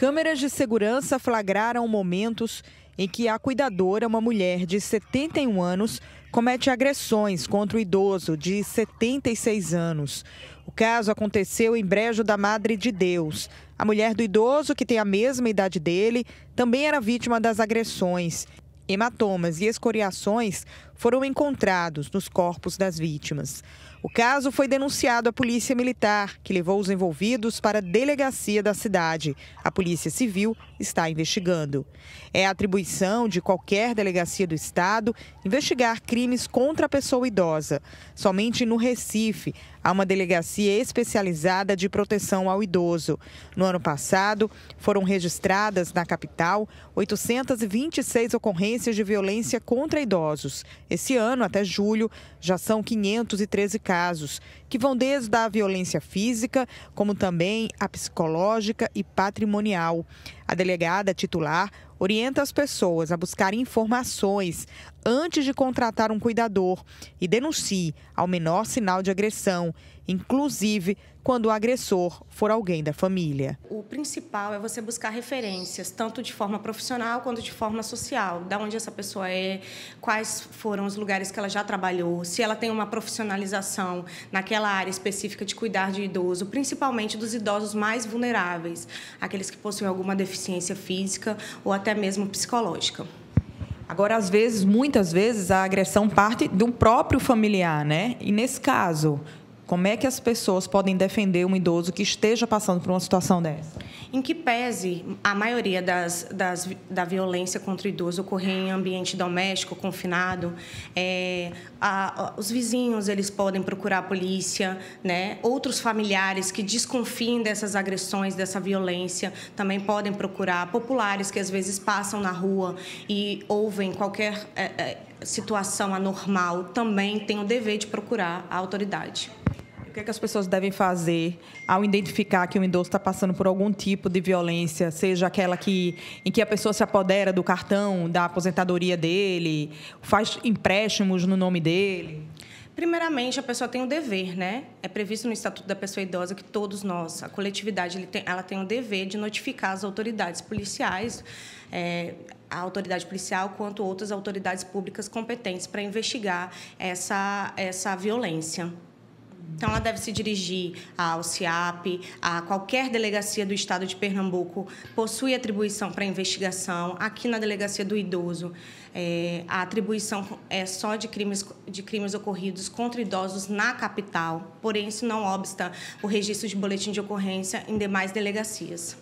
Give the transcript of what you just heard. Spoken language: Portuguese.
Câmeras de segurança flagraram momentos em que a cuidadora, uma mulher de 71 anos, comete agressões contra o idoso de 76 anos. O caso aconteceu em Brejo da Madre de Deus. A mulher do idoso, que tem a mesma idade dele, também era vítima das agressões. Hematomas e escoriações foram encontrados nos corpos das vítimas. O caso foi denunciado à Polícia Militar, que levou os envolvidos para a delegacia da cidade. A Polícia Civil está investigando. É atribuição de qualquer delegacia do Estado investigar crimes contra a pessoa idosa. Somente no Recife há uma delegacia especializada de proteção ao idoso. No ano passado, foram registradas na capital 826 ocorrências de violência contra idosos. Esse ano, até julho, já são 513 casos, que vão desde a violência física, como também a psicológica e patrimonial. A delegada titular orienta as pessoas a buscar informações antes de contratar um cuidador e denuncie ao menor sinal de agressão, inclusive quando o agressor for alguém da família. O principal é você buscar referências, tanto de forma profissional quanto de forma social, da onde essa pessoa é, quais foram os lugares que ela já trabalhou, se ela tem uma profissionalização naquela área específica de cuidar de idoso, principalmente dos idosos mais vulneráveis, aqueles que possuem alguma deficiência deficiência física ou até mesmo psicológica. Agora, às vezes, muitas vezes, a agressão parte do próprio familiar, né? E nesse caso, como é que as pessoas podem defender um idoso que esteja passando por uma situação dessa? Em que pese a maioria das, das da violência contra o idoso ocorrer em ambiente doméstico, confinado, é, a, a, os vizinhos eles podem procurar a polícia, né? outros familiares que desconfiem dessas agressões, dessa violência, também podem procurar populares que às vezes passam na rua e ouvem qualquer é, é, situação anormal, também têm o dever de procurar a autoridade. O que, é que as pessoas devem fazer ao identificar que o idoso está passando por algum tipo de violência, seja aquela que, em que a pessoa se apodera do cartão, da aposentadoria dele, faz empréstimos no nome dele? Primeiramente, a pessoa tem um dever, né? É previsto no Estatuto da Pessoa Idosa que todos nós, a coletividade, ela tem o um dever de notificar as autoridades policiais, é, a autoridade policial, quanto outras autoridades públicas competentes para investigar essa, essa violência. Então, ela deve se dirigir ao CIAP, a qualquer delegacia do Estado de Pernambuco, possui atribuição para investigação. Aqui na delegacia do idoso, é, a atribuição é só de crimes, de crimes ocorridos contra idosos na capital, porém, isso não obsta o registro de boletim de ocorrência em demais delegacias.